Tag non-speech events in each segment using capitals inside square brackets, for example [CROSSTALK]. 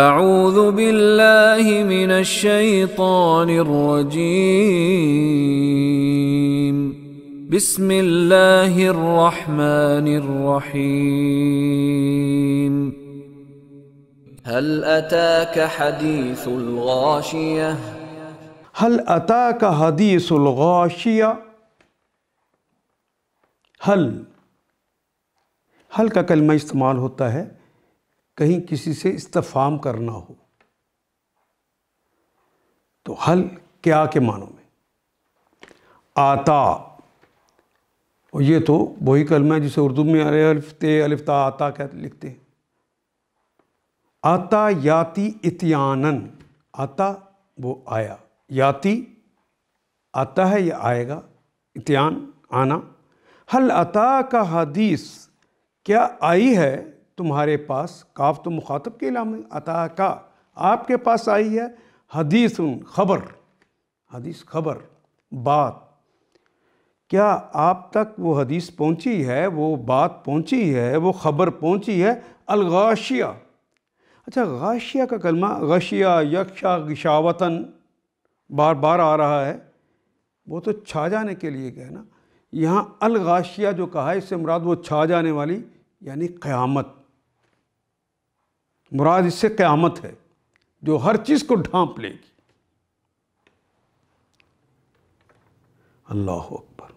أعوذ بالله من الشيطان الرجيم بسم الله الرحمن الرحيم هل أتاك حديث الغاشية هل أتاك حديث الغاشية هل هل का कलमा इस्तेमाल होता है کہیں کسی سے استفام کرنا ہو تو حل کیا کے معنوں میں آتا اور یہ تو وہی کلمہ ہے جسے اردو میں الفتے الفتا آتا کہ لکھتے ہیں آتا یاتی اتیانن آتا وہ آیا یاتی آتا ہے یا آئے گا اتیان آنا حل آتا کا حدیث کیا آئی ہے تمہارے پاس کاف تو مخاطب کے علاوہ عطا کا آپ کے پاس آئی ہے حدیث خبر حدیث خبر بات کیا آپ تک وہ حدیث پہنچی ہے وہ بات پہنچی ہے وہ خبر پہنچی ہے الغاشیہ اچھا غاشیہ کا کلمہ غشیہ یکشا غشاوتن بار بار آ رہا ہے وہ تو چھا جانے کے لیے کہنا یہاں الغاشیہ جو کہا ہے اس سے مراد وہ چھا جانے والی یعنی قیامت مراد اس سے قیامت ہے جو ہر چیز کو ڈھانپ لے گی اللہ اکبر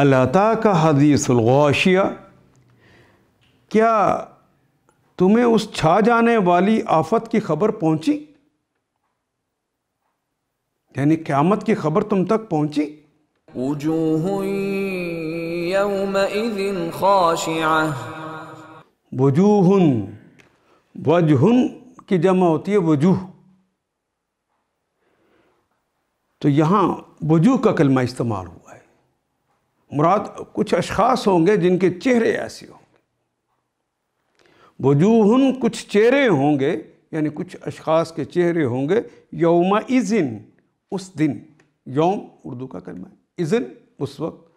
اللہ کا حدیث الغوشیہ کیا تمہیں اس چھا جانے والی آفت کی خبر پہنچی یعنی قیامت کی خبر تم تک پہنچی وجوہ یومئذ خاشعہ وجوہن وجہن کی جمع ہوتی ہے وجوہ تو یہاں وجوہ کا کلمہ استعمال ہوا ہے مراد کچھ اشخاص ہوں گے جن کے چہرے ایسے ہوں گے وجوہن کچھ چہرے ہوں گے یعنی کچھ اشخاص کے چہرے ہوں گے یوم ازن اس دن یوم اردو کا کلمہ ہے ازن اس وقت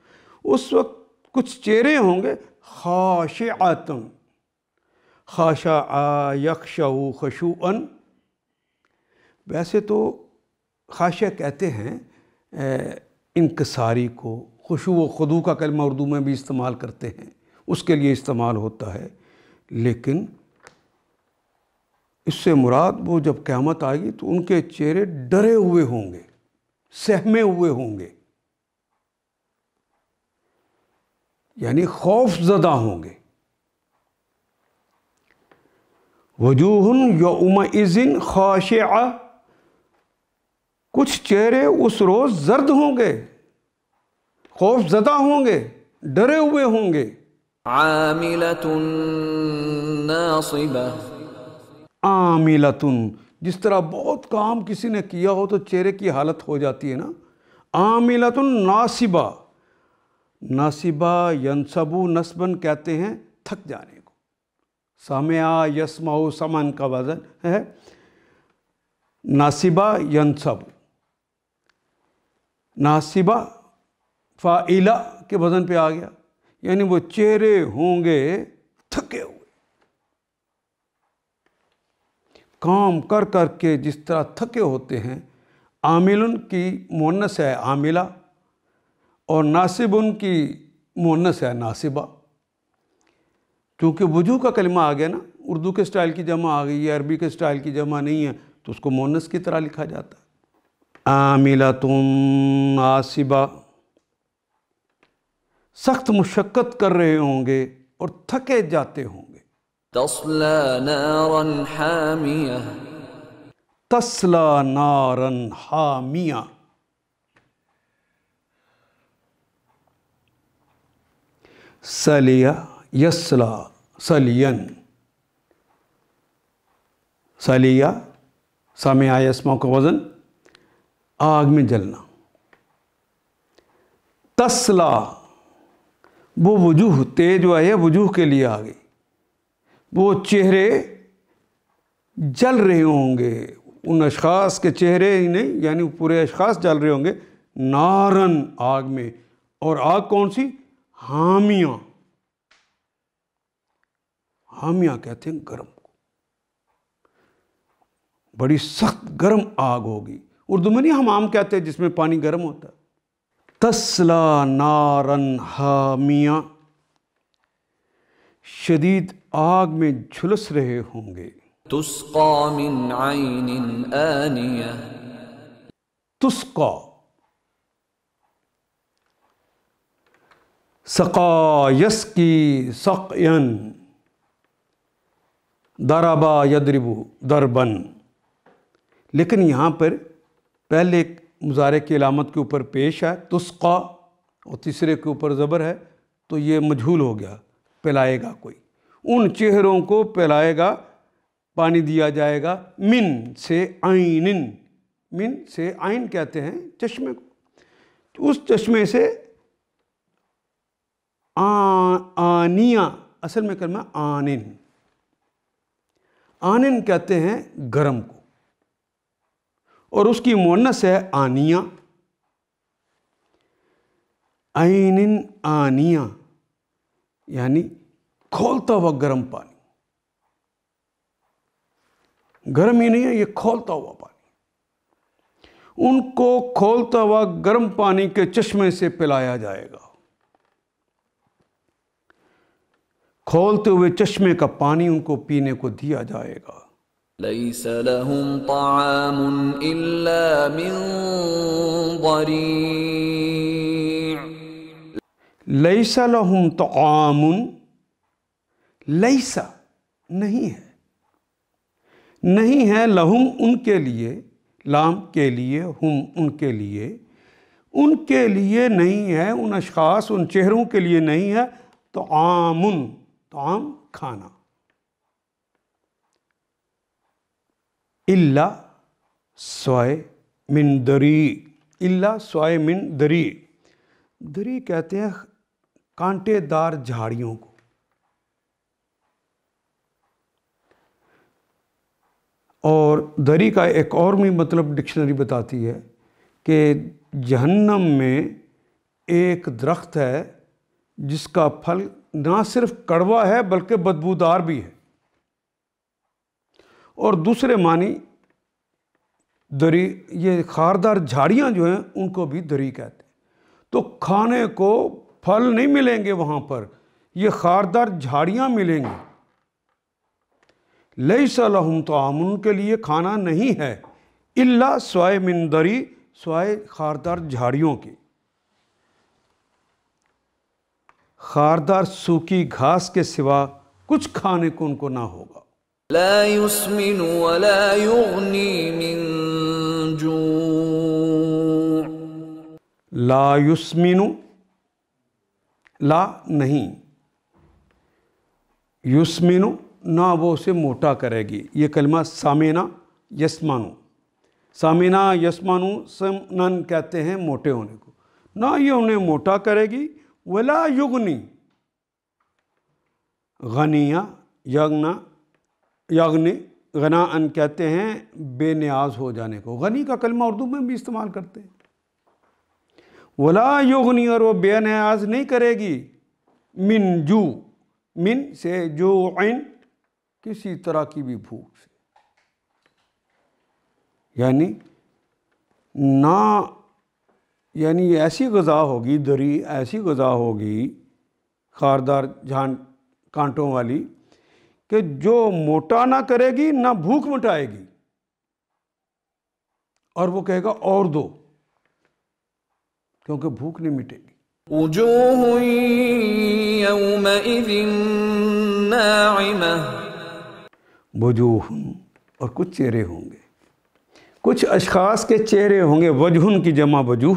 اس وقت کچھ چہرے ہوں گے خاشعتن خاشا آ یکش خشو ان ویسے تو خاشہ کہتے ہیں انکساری کو خوشو و خدو کا کلمہ اردو میں بھی استعمال کرتے ہیں اس کے لیے استعمال ہوتا ہے لیکن اس سے مراد وہ جب قیامت آئے گی تو ان کے چہرے ڈرے ہوئے ہوں گے سہمے ہوئے ہوں گے یعنی خوف زدہ ہوں گے وجوہن ازن خواش کچھ چہرے اس روز زرد ہوں گے خوف زدہ ہوں گے ڈرے ہوئے ہوں گے عاملتن جس طرح بہت کام کسی نے کیا ہو تو چہرے کی حالت ہو جاتی ہے نا عاملتن ناصبہ ناصبہ ینصبو نصبن کہتے ہیں تھک جانے سامیا یسمع سمن کا وزن ہے ناصبہ ینصب ناصبہ فائلہ کے وزن پہ آ گیا یعنی وہ چہرے ہوں گے تھکے ہوئے کام کر کر کے جس طرح تھکے ہوتے ہیں عامل کی مونس ہے عاملہ اور ناصب ان کی مونس ہے ناصبہ وجو کا کلمہ آ گیا نا اردو کے سٹائل کی جمع آ گئی ہے عربی کے سٹائل کی جمع نہیں ہے تو اس کو مونس کی طرح لکھا جاتا ہے میلا آصبہ سخت مشقت کر رہے ہوں گے اور تھکے جاتے ہوں گے تسلا نارن حامیہ تسلا نارن حامیہ سلیہ یسلا سلین سلیا سامع آئے اسما کا وزن آگ میں جلنا تسلا وہ وجوہ تیج آئی ہے وجوہ کے لیے آ گئی وہ چہرے جل رہے ہوں گے ان اشخاص کے چہرے ہی نہیں یعنی پورے اشخاص جل رہے ہوں گے نارن آگ میں اور آگ کون سی حامیاں ہم یہاں کہتے ہیں گرم کو بڑی سخت گرم آگ ہوگی اردو میں نہیں ہم عام کہتے ہیں جس میں پانی گرم ہوتا ہے تسلا نارن حامیہ شدید آگ میں جھلس رہے ہوں گے تسقا من عین آنیہ تسقا سقا یس سقین دربا یدربو دربن لیکن یہاں پر پہلے مظاہرے کی علامت کے اوپر پیش ہے تسقا اور تیسرے کے اوپر زبر ہے تو یہ مجھول ہو گیا پلائے گا کوئی ان چہروں کو پلائے گا پانی دیا جائے گا من سے آئین من سے آئین کہتے ہیں چشمے کو اس چشمے سے آنیا اصل میں کرنا آنن آنن کہتے ہیں گرم کو اور اس کی مونس ہے آنیا آنیا یعنی کھولتا ہوا گرم پانی گرم ہی نہیں ہے یہ کھولتا ہوا پانی ان کو کھولتا ہوا گرم پانی کے چشمے سے پلایا جائے گا کھولتے ہوئے چشمے کا پانی ان کو پینے کو دیا جائے گا لیس سل طعام الا من ضریع لیس آمن طعام لیس نہیں ہے نہیں ہے لہم ان کے لیے لام کے لیے ہم ان کے لیے ان کے لیے نہیں ہے ان اشخاص ان چہروں کے لیے نہیں ہے تو آمن طعام کھانا سوائے من دری الا سوائے من دری دری کہتے ہیں کانٹے دار جھاڑیوں کو اور دری کا ایک اور بھی مطلب ڈکشنری بتاتی ہے کہ جہنم میں ایک درخت ہے جس کا پھل نہ صرف کڑوا ہے بلکہ بدبودار بھی ہے اور دوسرے معنی دری یہ خاردار جھاڑیاں جو ہیں ان کو بھی دری کہتے ہیں تو کھانے کو پھل نہیں ملیں گے وہاں پر یہ خاردار جھاڑیاں ملیں گی لئی صحم الحمد ان کے لیے کھانا نہیں ہے اللہ سوائے مندری سوائے خاردار جھاڑیوں کی خاردار سوکی گھاس کے سوا کچھ کھانے کو ان کو نہ ہوگا لا يسمن ولا يغني من جوع لا يسمن لا نہیں یسمینو نہ وہ اسے موٹا کرے گی یہ کلمہ سامینا یسمانو سامینا یسمانو سمنن کہتے ہیں موٹے ہونے کو نہ یہ انہیں موٹا کرے گی ولا یغنی غنیا یغنا یغنی غنا ان کہتے ہیں بے نیاز ہو جانے کو غنی کا کلمہ اردو میں بھی استعمال کرتے ہیں ولا یغنی اور وہ بے نیاز نہیں کرے گی من جو من سے جو عین کسی طرح کی بھی بھوک سے یعنی نہ یعنی یہ ایسی غذا ہوگی دری ایسی غذا ہوگی خاردار جھان کانٹوں والی کہ جو موٹا نہ کرے گی نہ بھوک مٹائے گی اور وہ کہے گا اور دو کیونکہ بھوک نہیں مٹے گی ناعمہ بجو اور کچھ چہرے ہوں گے کچھ اشخاص کے چہرے ہوں گے وجہن کی جمع وجوہ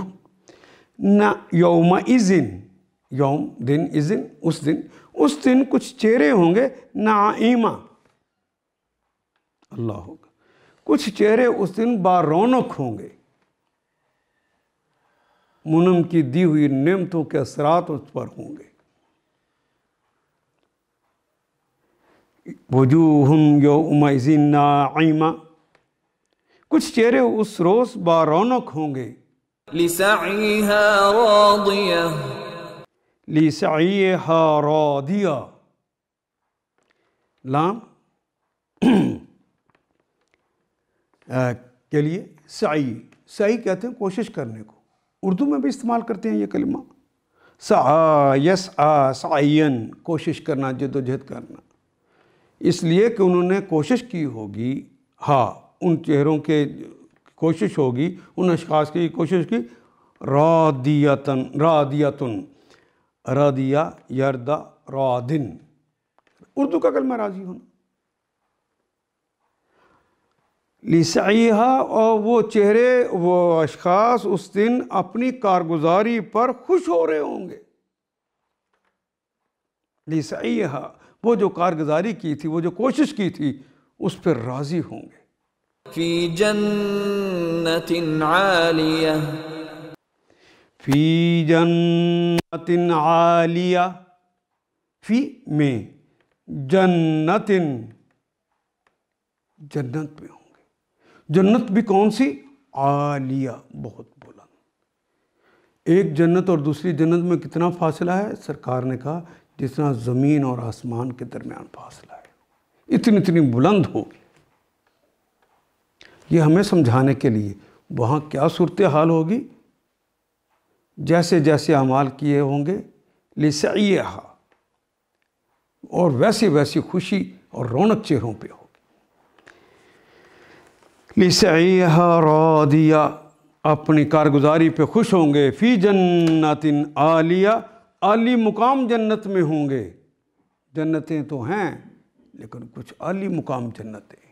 نہ یوم ازن یوم دن ازن اس دن اس دن کچھ چہرے ہوں گے نعیمہ ایما اللہ ہوگا کچھ چہرے اس دن بارونق رونق ہوں گے منم کی دی ہوئی نعمتوں کے اثرات اس پر ہوں گے بجو یوم ازن نہ ایما کچھ چہرے اس روز بارونق ہوں گے لسعيها لسعيها راضية راضية [CLEARS THROAT] کے لیے سعی سعی کہتے ہیں کوشش کرنے کو اردو میں بھی استعمال کرتے ہیں یہ کلمہ سعا سعین کوشش کرنا جد و جہد کرنا اس لیے کہ انہوں نے کوشش کی ہوگی ہاں ان چہروں کے کوشش ہوگی ان اشخاص کی کوشش کی رادیتن رادیتن رادیا یردا رادن اردو کا کلمہ راضی ہونا لسعیہ اور وہ چہرے وہ اشخاص اس دن اپنی کارگزاری پر خوش ہو رہے ہوں گے لسعیہ وہ جو کارگزاری کی تھی وہ جو کوشش کی تھی اس پہ راضی ہوں گے فی جنت عالیہ فی جنت عالیہ فی میں جنت جنت میں ہوں گے جنت بھی کون سی عالیہ بہت بلند ایک جنت اور دوسری جنت میں کتنا فاصلہ ہے سرکار نے کہا جتنا زمین اور آسمان کے درمیان فاصلہ ہے اتنی اتنی بلند ہوگی یہ ہمیں سمجھانے کے لیے وہاں کیا صورتحال ہوگی جیسے جیسے اعمال کیے ہوں گے لسعیہ اور ویسی ویسی خوشی اور رونق چہروں پہ ہوگی لسعیہ رادیہ اپنی کارگزاری پہ خوش ہوں گے فی جنت عالیہ عالی مقام جنت میں ہوں گے جنتیں تو ہیں لیکن کچھ عالی مقام جنتیں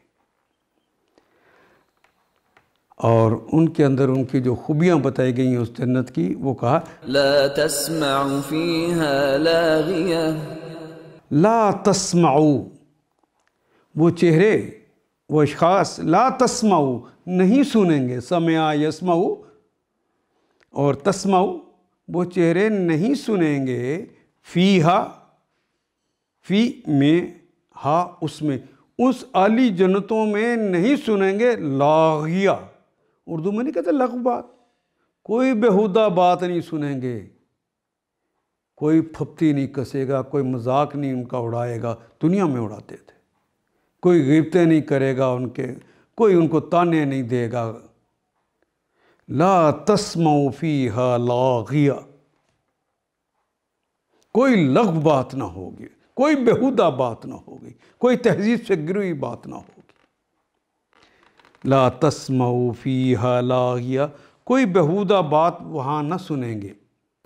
اور ان کے اندر ان کی جو خوبیاں بتائی گئی ہیں اس جنت کی وہ کہا لا تسمع فیہا لاغیہ لا تسمع وہ چہرے وہ اشخاص لا تسمع نہیں سنیں گے سمع یسمع اور تسمع وہ چہرے نہیں سنیں گے فی ہا فی میں ہا اس میں اس عالی جنتوں میں نہیں سنیں گے لاغیہ اردو میں نہیں کہتے لغو بات کوئی بہودہ بات نہیں سنیں گے کوئی پھپتی نہیں کسے گا کوئی مذاق نہیں ان کا اڑائے گا دنیا میں اڑاتے تھے کوئی غیبتیں نہیں کرے گا ان کے کوئی ان کو تانے نہیں دے گا لا تسم فیہا لاغیہ کوئی لغو بات نہ ہوگی کوئی بہودہ بات نہ ہوگی کوئی تہذیب سے گروئی بات نہ ہوگی لا تسمعوا فیہا لاغیا کوئی بہودہ بات وہاں نہ سنیں گے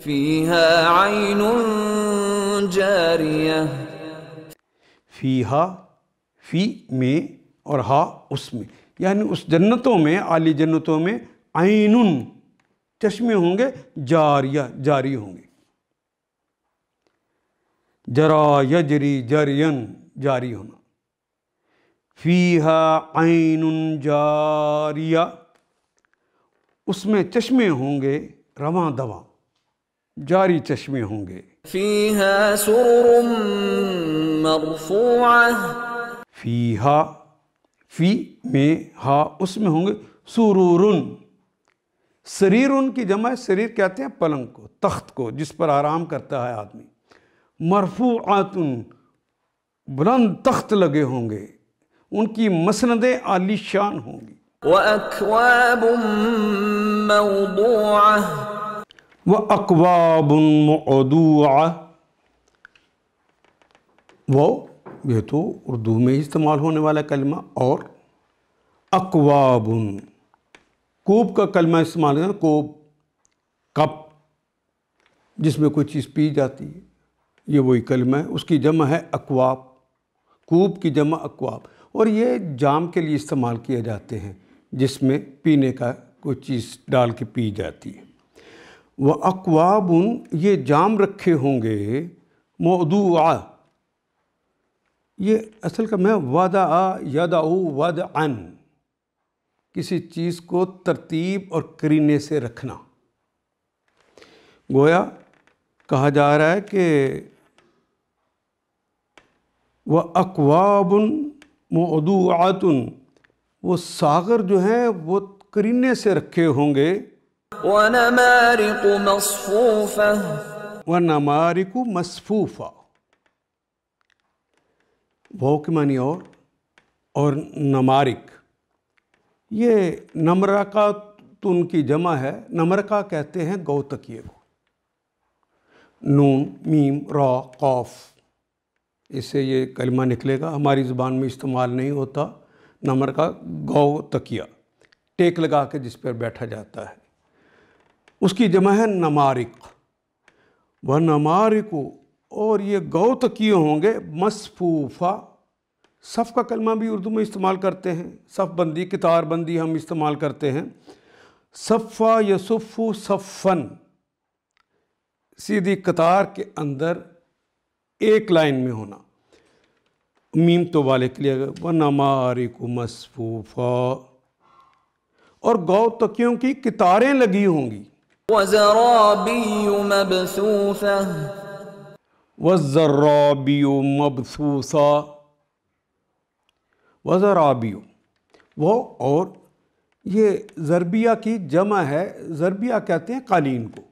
فیہا عین جاریہ فیہا فی میں اور ہا اس میں یعنی اس جنتوں میں عالی جنتوں میں عین چشمے ہوں گے جاریہ جاری ہوں گے جرا یجری جرین جاری ہونا فیہا عین جاریہ اس میں چشمے ہوں گے رواں دوا جاری چشمے ہوں گے فیہا سرر مرفوعہ فیہا فی میں ہا اس میں ہوں گے سرورن سریر ان کی جمع سریر کہتے ہیں پلنگ کو تخت کو جس پر آرام کرتا ہے آدمی مرفوعاتن بلند تخت لگے ہوں گے ان کی مسندیں عالی شان ہوں گی وہ یہ تو اردو میں استعمال ہونے والا کلمہ اور اقواب کوب کا کلمہ استعمال کوب کپ جس میں کوئی چیز پی جاتی ہے یہ وہی کلمہ ہے اس کی جمع ہے اقواب کوب کی جمع اکواب اور یہ جام کے لیے استعمال کیے جاتے ہیں جس میں پینے کا کوئی چیز ڈال کے پی جاتی ہے وہ ان یہ جام رکھے ہوں گے مودو آ یہ اصل کا میں واد آ یاد او ود ان کسی چیز کو ترتیب اور کرینے سے رکھنا گویا کہا جا رہا ہے کہ وہ اقوابن مدو وہ ساغر جو ہیں وہ کرینے سے رکھے ہوں گے وَنَمَارِقُ و وہ کے معنی اور اور نمارک یہ نمرکا تو ان کی جمع ہے نمرکا کہتے ہیں گوتکیے کو نون میم را قوف اس سے یہ کلمہ نکلے گا ہماری زبان میں استعمال نہیں ہوتا نمر کا گو تکیہ ٹیک لگا کے جس پر بیٹھا جاتا ہے اس کی جمع ہے نمارق وہ نمارک اور یہ گو تکیے ہوں گے مصفوفہ صف کا کلمہ بھی اردو میں استعمال کرتے ہیں صف بندی کتار بندی ہم استعمال کرتے ہیں صفہ یصف صفن سیدھی قطار کے اندر ایک لائن میں ہونا میم تو والے کے لیے ونماری کو مصفوفا اور تکیوں کی کتاریں لگی ہوں گی وزرابیو مبسوفا وزرابیو مبسوسا وزرابیو وہ اور یہ ضربیہ کی جمع ہے ضربیہ کہتے ہیں قالین کو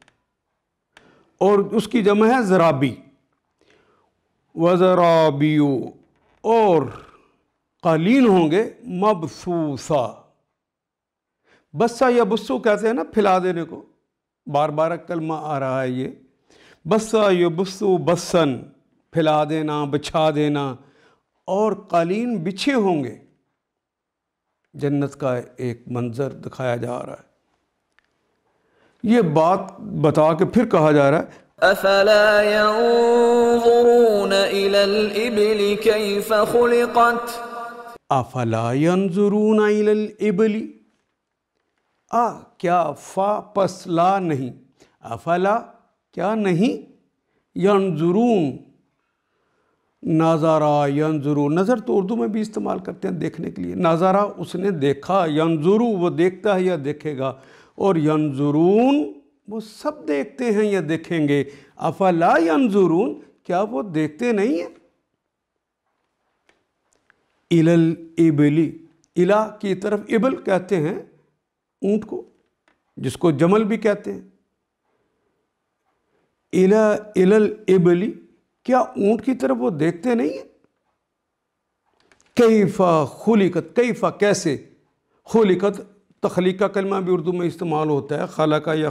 اور اس کی جمع ہے زرابی وزرابیو اور قالین ہوں گے مبسوسا بسا یا بسو کہتے ہیں نا پھلا دینے کو بار بار کلمہ آ رہا ہے یہ بسا یا بسو بسن پھلا دینا بچھا دینا اور قالین بچھے ہوں گے جنت کا ایک منظر دکھایا جا رہا ہے یہ بات بتا کے پھر کہا جا رہا ہے افلا ينظرون ينظرون الى الى الابل الابل كيف خلقت افلا آ کیا فا پس لا نہیں افلا کیا نہیں ینظرون جرون ینظرو نظر تو اردو میں بھی استعمال کرتے ہیں دیکھنے کے لیے نظارہ اس نے دیکھا ینظرو وہ دیکھتا ہے یا دیکھے گا اور ینظرون وہ سب دیکھتے ہیں یا دیکھیں گے افلا کیا وہ دیکھتے نہیں ہیں ابلی کی طرف ابل کہتے ہیں اونٹ کو جس کو جمل بھی کہتے ہیں ابلی کیا اونٹ کی طرف وہ دیکھتے نہیں ہیں کیفا خلقت کیفا کیسے خلقت تخلیق کا کلمہ بھی اردو میں استعمال ہوتا ہے خالہ کا یا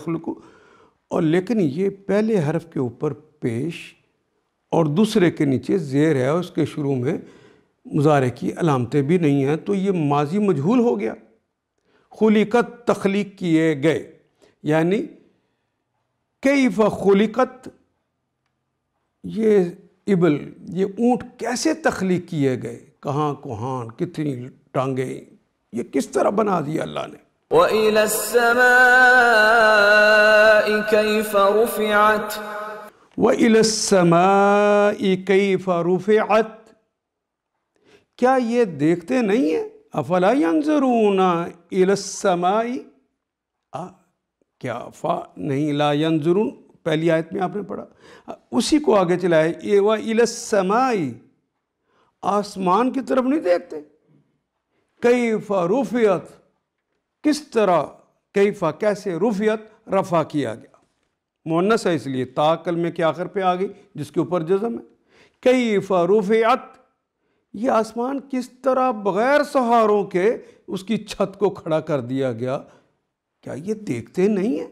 اور لیکن یہ پہلے حرف کے اوپر پیش اور دوسرے کے نیچے زیر ہے اس کے شروع میں مظاہرے کی علامتیں بھی نہیں ہیں تو یہ ماضی مجھول ہو گیا خلیقت تخلیق کیے گئے یعنی کیف خلیقت یہ ابل یہ اونٹ کیسے تخلیق کیے گئے کہاں کوہان کتنی ٹانگیں یہ کس طرح بنا دیا اللہ نے وَإِلَى السَّمَاءِ كَيْفَ رُفِعَتْ وَإِلَى السَّمَاءِ كَيْفَ رُفِعَتْ کیا یہ دیکھتے نہیں ہیں اَفَلَا يَنْزَرُونَ إِلَى السَّمَاءِ کیا فا نہیں لا ينظرون پہلی آیت میں آپ نے پڑھا اسی کو آگے چلائے وَإِلَى السَّمَاءِ آسمان کی طرف نہیں دیکھتے ہیں کیفا رفیت کس طرح کیفا کیسے رفیت رفع کیا گیا مونس ہے اس لیے تاکل میں کیا آخر پہ آگئی جس کے اوپر جزم ہے کیفا رفیت یہ آسمان کس طرح بغیر سہاروں کے اس کی چھت کو کھڑا کر دیا گیا کیا یہ دیکھتے نہیں ہیں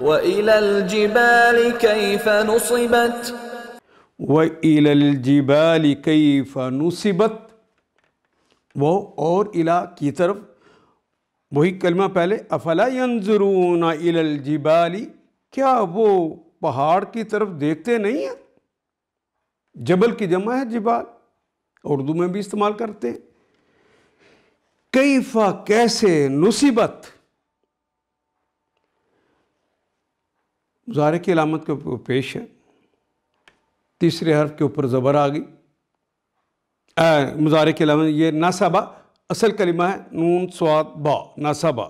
وَإِلَى الْجِبَالِ كَيْفَ نُصِبَتْ وَإِلَى الْجِبَالِ كَيْفَ نُصِبَتْ وہ اور الہ کی طرف وہی کلمہ پہلے افلا الجبال کیا وہ پہاڑ کی طرف دیکھتے نہیں ہیں جبل کی جمع ہے جبال اردو میں بھی استعمال کرتے ہیں کیفہ کیسے نصیبت مظاہرے کی علامت کے اوپر پیش ہے تیسرے حرف کے اوپر زبر آ گئی مزارے کے علاوہ یہ ناسابہ اصل کلمہ ہے نون سواد با ناسابہ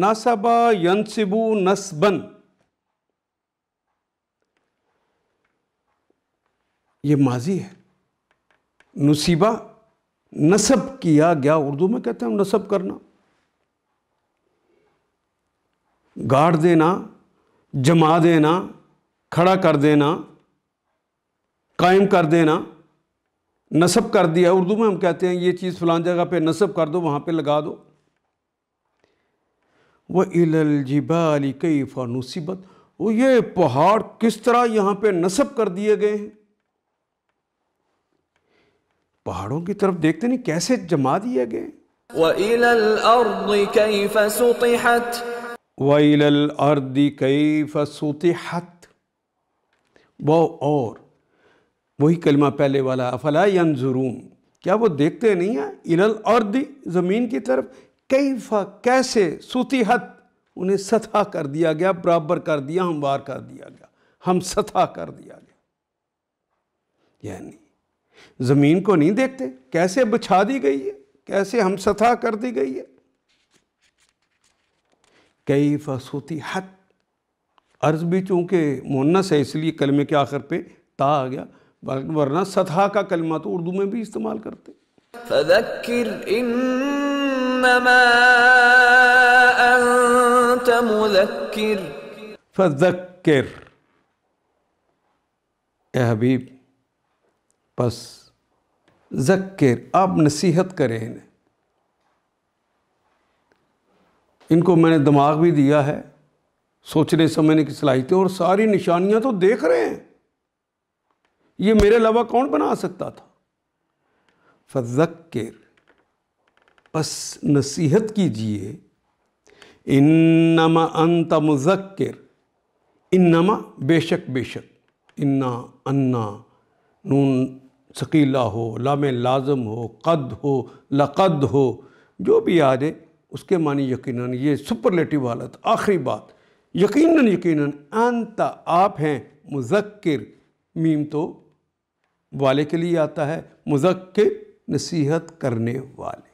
ناسابہ ینسبو نسبن یہ ماضی ہے نصیبہ نصب کیا گیا اردو میں کہتے ہیں نصب کرنا گاڑ دینا جما دینا کھڑا کر دینا قائم کر دینا نصب کر دیا اردو میں ہم کہتے ہیں یہ چیز فلان جگہ پہ نصب کر دو وہاں پہ لگا دو وہ الجبال کئی فانوسیبت وہ یہ پہاڑ کس طرح یہاں پہ نصب کر دیے گئے ہیں پہاڑوں کی طرف دیکھتے نہیں کیسے جما دیے گئے وَإِلَى الْأَرْضِ كَيْفَ سُطِحَتْ وَإِلَى الْأَرْضِ كَيْفَ سُطِحَتْ وہ اور وہی کلمہ پہلے والا افلا ینظرون کیا وہ دیکھتے نہیں ہیں الال اور زمین کی طرف کیفا کیسے سوتی حد انہیں ستھا کر دیا گیا برابر کر دیا ہم بار کر دیا گیا ہم ستھا کر دیا گیا یعنی زمین کو نہیں دیکھتے کیسے بچھا دی گئی ہے کیسے ہم ستھا کر دی گئی ہے کیفا سوتی حد عرض بھی چونکہ مونس ہے اس لیے کلمے کے آخر پہ تا آ گیا ورنہ سطح کا کلمہ تو اردو میں بھی استعمال کرتے اے حبیب بس ذکر آپ نصیحت کریں انہیں ان کو میں نے دماغ بھی دیا ہے سوچنے سمجھنے کی صلاحیتیں اور ساری نشانیاں تو دیکھ رہے ہیں یہ میرے علاوہ کون بنا سکتا تھا فذکر پس نصیحت کیجئے انما انت مذکر انما بے شک بے شک انا انا نون شکیلہ ہو لام لازم ہو قد ہو لقد ہو جو بھی آ جائے اس کے معنی یقیناً یہ سپرلیٹیو حالت آخری بات یقیناً یقیناً انت آپ ہیں مذکر میم تو والے کے لیے آتا ہے مذکر نصیحت کرنے والے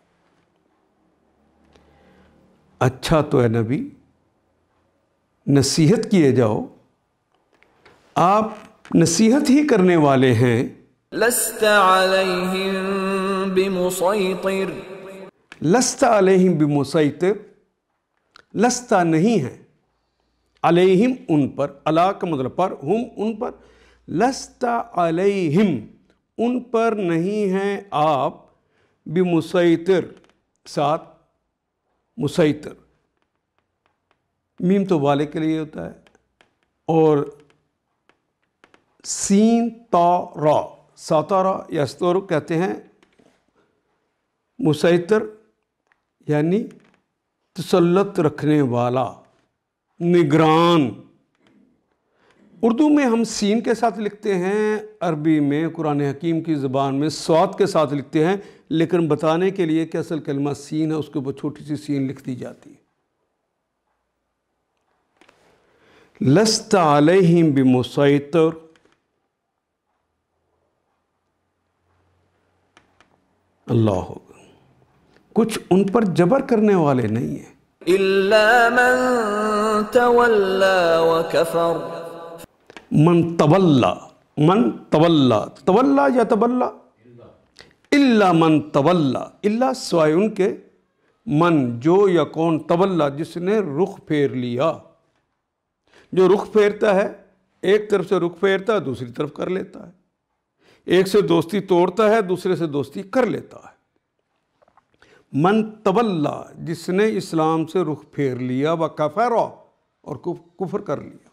اچھا تو ہے نبی نصیحت کیے جاؤ آپ نصیحت ہی کرنے والے ہیں لست علیہم بمسیطر لست علیہم بمسیطر لستا نہیں ہے علیہم ان پر الک مطلب ان پر لست علیہم ان پر نہیں ہیں آپ بمسیطر ساتھ مسیطر میم تو والے کے لیے ہوتا ہے اور سین تا را ساتا را یا ستور کہتے ہیں مسیطر یعنی تسلط رکھنے والا نگران اردو میں ہم سین کے ساتھ لکھتے ہیں عربی میں قرآن حکیم کی زبان میں سواد کے ساتھ لکھتے ہیں لیکن بتانے کے لیے کہ اصل کلمہ سین ہے اس کے اوپر چھوٹی سی سین لکھ دی جاتی ہے لست علیہم بمسیطر اللہ ہوگا کچھ ان پر جبر کرنے والے نہیں ہیں من طب من طب اللہ یا تبلا اللہ من طب اللہ سوائے ان کے من جو یا کون طبلہ جس نے رخ پھیر لیا جو رخ پھیرتا ہے ایک طرف سے رخ پھیرتا ہے دوسری طرف کر لیتا ہے ایک سے دوستی توڑتا ہے دوسرے سے دوستی کر لیتا ہے من طب جس نے اسلام سے رخ پھیر لیا و فیرو اور کفر کر لیا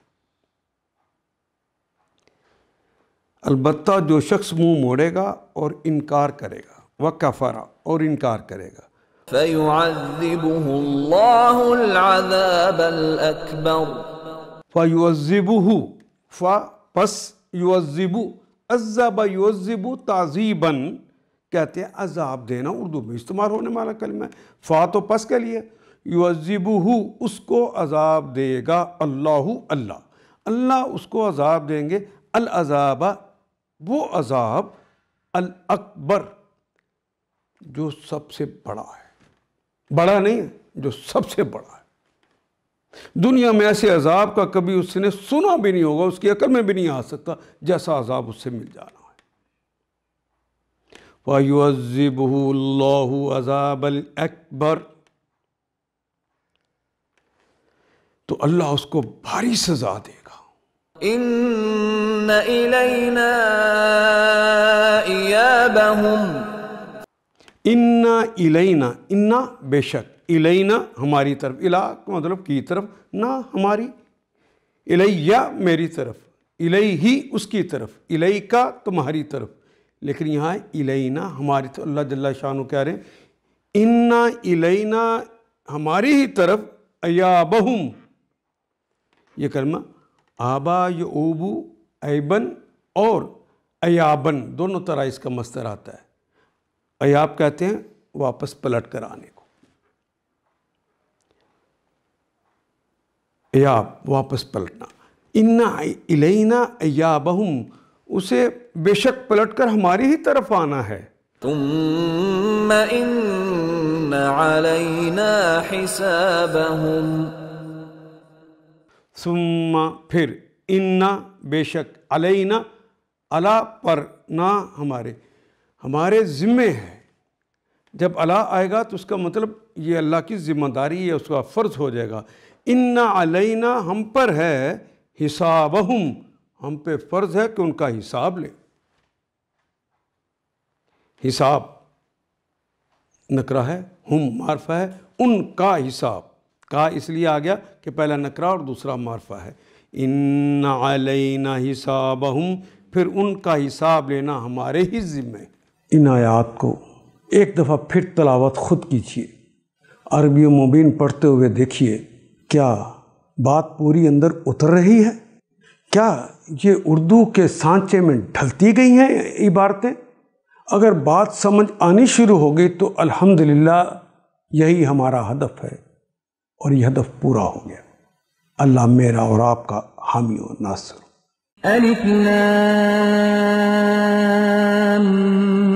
البتہ جو شخص منہ مو موڑے گا اور انکار کرے گا وکفرا اور انکار کرے گا فَيُعَذِّبُهُ اللَّهُ الْعَذَابَ الْأَكْبَرُ فَيُعَذِّبُهُ فَا پَسْ يُعَذِّبُ عَذَّبَ يُعَذِّبُ تَعْذِيبًا کہتے ہیں عذاب دینا اردو میں استعمال ہونے والا کلمہ ہے فا تو پس کے لیے یعذبہ اس کو عذاب دے گا اللہ اللہ اللہ اس کو عذاب دیں گے العذاب وہ عذاب الاکبر جو سب سے بڑا ہے بڑا نہیں جو سب سے بڑا ہے دنیا میں ایسے عذاب کا کبھی اس نے سنا بھی نہیں ہوگا اس کی عقل میں بھی نہیں آ سکتا جیسا عذاب اس سے مل جانا ہے فَيُعَذِّبُهُ اللَّهُ عَذَابَ الْأَكْبَرِ تو اللہ اس کو بھاری سزا دے ایابہم ان الینا انا بے شک الینا ہماری طرف مطلب کی طرف نہ ہماری الیا میری طرف الہ ہی اس کی طرف الہ کا تمہاری طرف لیکن یہاں ہے ہماری طرف اللہ جللہ شاہ کہہ رہے ان انا الینا ہماری ہی طرف ایابہم یہ کلمہ آبا اوبو ایبن اور ایابن دونوں طرح اس کا مستر آتا ہے ایاب کہتے ہیں واپس پلٹ کر آنے کو ایاب واپس پلٹنا انا الینا ایابہم اسے بے شک پلٹ کر ہماری ہی طرف آنا ہے سما پھر انا بے شک علینا اللہ پر نا ہمارے ہمارے ذمے ہے جب اللہ آئے گا تو اس کا مطلب یہ اللہ کی ذمہ داری ہے اس کا فرض ہو جائے گا انا علینا ہم پر ہے حسابہم ہم پہ فرض ہے کہ ان کا حساب لیں حساب نکرہ ہے ہم معرفہ ہے ان کا حساب کہا اس لیے آ گیا کہ پہلا نکرہ اور دوسرا معرفہ ہے ان علینا حسابہم پھر ان کا حساب لینا ہمارے ہی ذمہ ان آیات کو ایک دفعہ پھر تلاوت خود کیجیے عربی و مبین پڑھتے ہوئے دیکھیے کیا بات پوری اندر اتر رہی ہے کیا یہ اردو کے سانچے میں ڈھلتی گئی ہیں عبارتیں اگر بات سمجھ آنی شروع ہو گئی تو الحمدللہ یہی ہمارا ہدف ہے اور یہ ہدف پورا ہو گیا اللہ میرا اور آپ کا حامی و ناصر